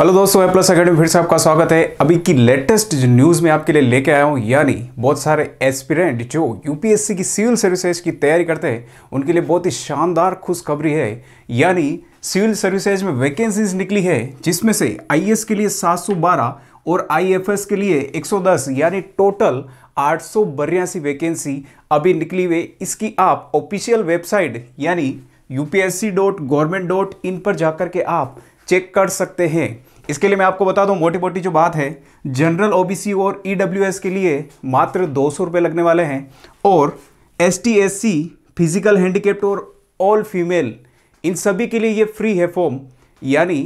hello दोस्तों plus academy फिर से आपका स्वागत है अभी की लेटेस्ट जो न्यूज़ में आपके लिए लेके आया हूँ यानी बहुत सारे एस्पिरेंट जो यूपीएससी की सिविल सर्विसेज की तैयारी करते हैं उनके लिए बहुत ही शानदार खुशखबरी है यानी सिविल सर्विसेज में वैकेंसीज निकली है जिसमें से आई के लिए सात और आई के लिए एक यानी टोटल आठ सौ वैकेंसी अभी निकली हुई इसकी आप ऑफिशियल वेबसाइट यानी UPSC dot government dot in पर जाकर के आप चेक कर सकते हैं इसके लिए मैं आपको बता दूं मोटी मोटी जो बात है जनरल ओबीसी और ईडब्ल्यूएस के लिए मात्र दो सौ रुपये लगने वाले हैं और S T S C physical handicapped और ऑल फीमेल इन सभी के लिए ये फ्री है फॉर्म यानी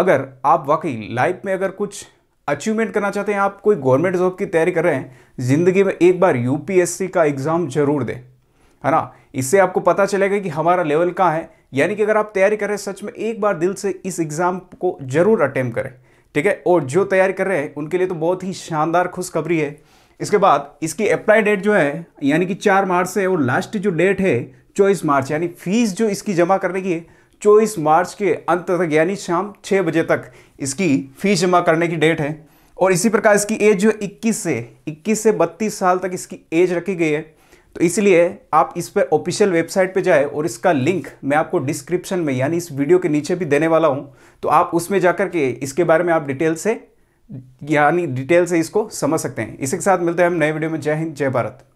अगर आप वाकई लाइफ में अगर कुछ अचीवमेंट करना चाहते हैं आप कोई गवर्नमेंट जॉब की तैयारी कर रहे हैं ज़िंदगी में एक बार यूपीएससी का एग्ज़ाम जरूर दें है ना इससे आपको पता चलेगा कि हमारा लेवल कहाँ है यानी कि अगर आप तैयारी कर रहे हैं सच में एक बार दिल से इस एग्ज़ाम को ज़रूर अटेम्प्ट करें ठीक है और जो तैयारी कर रहे हैं उनके लिए तो बहुत ही शानदार खुशखबरी है इसके बाद इसकी अप्लाई डेट जो है यानी कि चार मार्च से और लास्ट जो डेट है चौबीस मार्च यानी फीस जो इसकी जमा करने की है चौबीस मार्च के अंत तक यानी शाम छः बजे तक इसकी फीस जमा करने की डेट है और इसी प्रकार इसकी एज जो इक्कीस से इक्कीस से बत्तीस साल तक इसकी एज रखी गई है तो इसलिए आप इस पर ऑफिशियल वेबसाइट पे जाए और इसका लिंक मैं आपको डिस्क्रिप्शन में यानी इस वीडियो के नीचे भी देने वाला हूँ तो आप उसमें जाकर के इसके बारे में आप डिटेल से यानी डिटेल से इसको समझ सकते हैं इसी के साथ मिलते हैं हम नए वीडियो में जय हिंद जय भारत